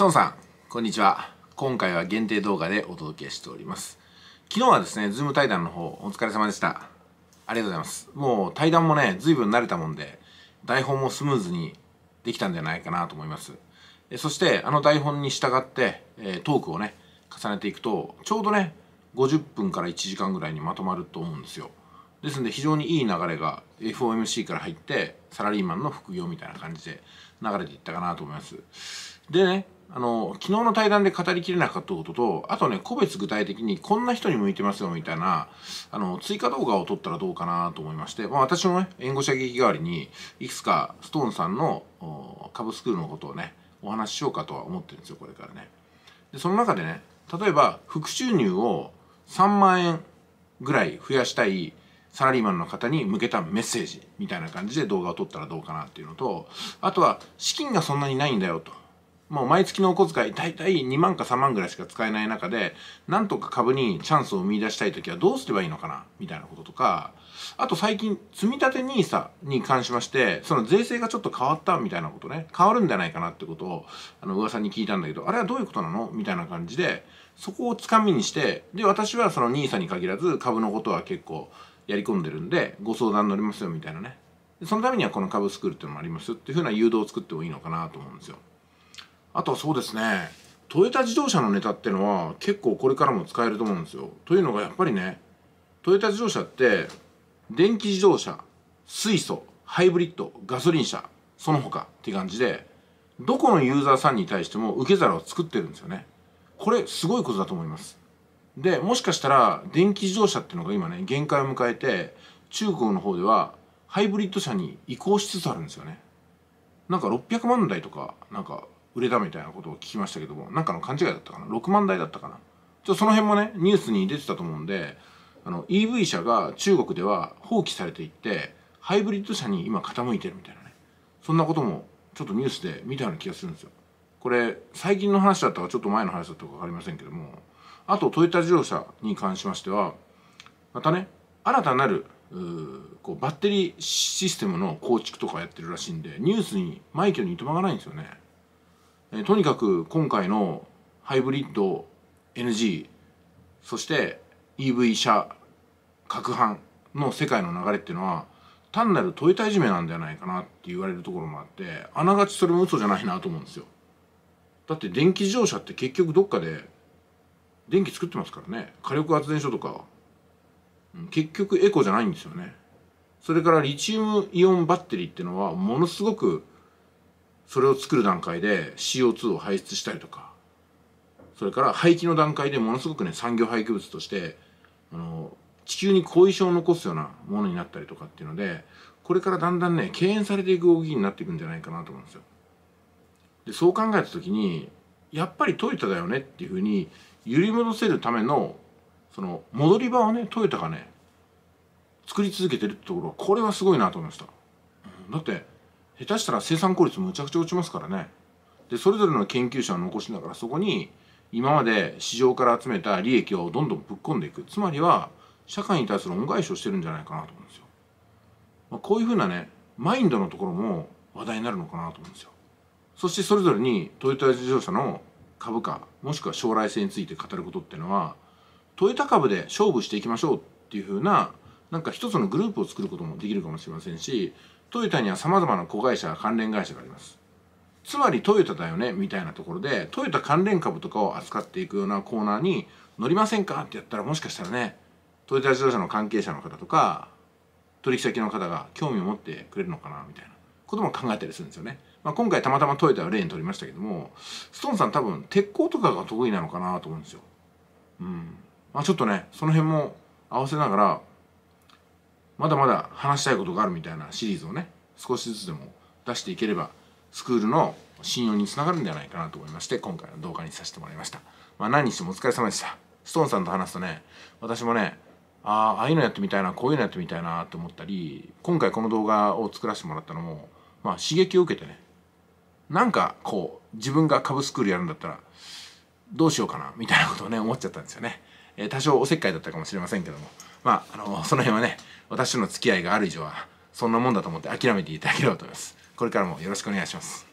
孫さん、こんにちは。今回は限定動画でお届けしております。昨日はですね、ズーム対談の方、お疲れ様でした。ありがとうございます。もう対談もね、随分慣れたもんで、台本もスムーズにできたんじゃないかなと思います。そして、あの台本に従って、えトークをね、重ねていくと、ちょうどね、50分から1時間ぐらいにまとまると思うんですよ。ですので非常にいい流れが FOMC から入ってサラリーマンの副業みたいな感じで流れていったかなと思います。でねあの昨日の対談で語りきれなかったこととあとね個別具体的にこんな人に向いてますよみたいなあの追加動画を撮ったらどうかなと思いまして、まあ、私もね援護射撃代わりにいくつかストーンさんの株スクールのことをねお話ししようかとは思ってるんですよこれからね。でその中でね例えば副収入を3万円ぐらい増やしたいサラリーマンの方に向けたメッセージみたいな感じで動画を撮ったらどうかなっていうのとあとは資金がそんなにないんだよともう毎月のお小遣い大体2万か3万ぐらいしか使えない中でなんとか株にチャンスを見出したい時はどうすればいいのかなみたいなこととかあと最近積立 NISA に関しましてその税制がちょっと変わったみたいなことね変わるんじゃないかなってことをあの噂に聞いたんだけどあれはどういうことなのみたいな感じでそこをつかみにしてで私はその NISA に限らず株のことは結構やり込んでるんでご相談乗りますよみたいなねそのためにはこの株スクールっていうのもありますよっていうふうな誘導を作ってもいいのかなと思うんですよあとはそうですねトヨタ自動車のネタってのは結構これからも使えると思うんですよというのがやっぱりねトヨタ自動車って電気自動車水素ハイブリッドガソリン車その他って感じでどこのユーザーさんに対しても受け皿を作ってるんですよねこれすごいことだと思いますでもしかしたら電気自動車っていうのが今ね限界を迎えて中国の方ではハイブリッド車に移行しつつあるんですよねなんか600万台とかなんか売れたみたいなことを聞きましたけどもなんかの勘違いだったかな6万台だったかなちょその辺もねニュースに出てたと思うんであの EV 車が中国では放棄されていってハイブリッド車に今傾いてるみたいなねそんなこともちょっとニュースで見たような気がするんですよこれ最近の話だったかちょっと前の話だったか分かりませんけどもあとトヨタ自動車に関しましてはまたね新たなるこうバッテリーシステムの構築とかやってるらしいんでニュースにマイケルにいとまがないんですよね、えー、とにかく今回のハイブリッド NG そして EV 車各販の世界の流れっていうのは単なるトヨタいじめなんじゃないかなって言われるところもあってあながちそれも嘘じゃないなと思うんですよだって電気自動車って結局どっかで電気作ってますからね火力発電所とか、うん、結局エコじゃないんですよねそれからリチウムイオンバッテリーっていうのはものすごくそれを作る段階で CO2 を排出したりとかそれから廃棄の段階でものすごくね産業廃棄物としてあの地球に後遺症を残すようなものになったりとかっていうのでこれからだんだんね敬遠されていく動きになっていくんじゃないかなと思うんですよ。でそう考えた時にやっぱりトヨタだよねっていうふうに揺り戻せるためのその戻り場をねトヨタがね作り続けてるってところはこれはすごいなと思いました、だって下手したら生産効率むちゃくちゃ落ちますからねでそれぞれの研究者を残しながらそこに今まで市場から集めた利益をどんどんぶっ込んでいくつまりは社会に対する恩返しをしてるんじゃないかなと思うんですよ、まあ、こういうふうなねマインドのところも話題になるのかなと思うんですよそしてそれぞれにトヨタ自動車の株価もしくは将来性について語ることっていうのはトヨタ株で勝負していきましょうっていうふうななんか一つのグループを作ることもできるかもしれませんしトヨタにはさまざまな子会社関連会社がありますつまりトヨタだよねみたいなところでトヨタ関連株とかを扱っていくようなコーナーに乗りませんかってやったらもしかしたらねトヨタ自動車の関係者の方とか取引先の方が興味を持ってくれるのかなみたいなことも考えたりするんですよね。まあ、今回たまたまトヨタを例に取りましたけども、ストーンさん多分鉄鋼とかが得意なのかなと思うんですよ。うん。まあ、ちょっとね、その辺も合わせながら、まだまだ話したいことがあるみたいなシリーズをね、少しずつでも出していければ、スクールの信用につながるんじゃないかなと思いまして、今回の動画にさせてもらいました。まあ、何にしてもお疲れ様でした。ストーンさんと話すとね、私もね、ああ、ああいうのやってみたいな、こういうのやってみたいなと思ったり、今回この動画を作らせてもらったのも、まあ、刺激を受けてねなんかこう自分が株スクールやるんだったらどうしようかなみたいなことをね思っちゃったんですよね、えー、多少おせっかいだったかもしれませんけどもまああのその辺はね私との付き合いがある以上はそんなもんだと思って諦めていただければと思いますこれからもよろしくお願いします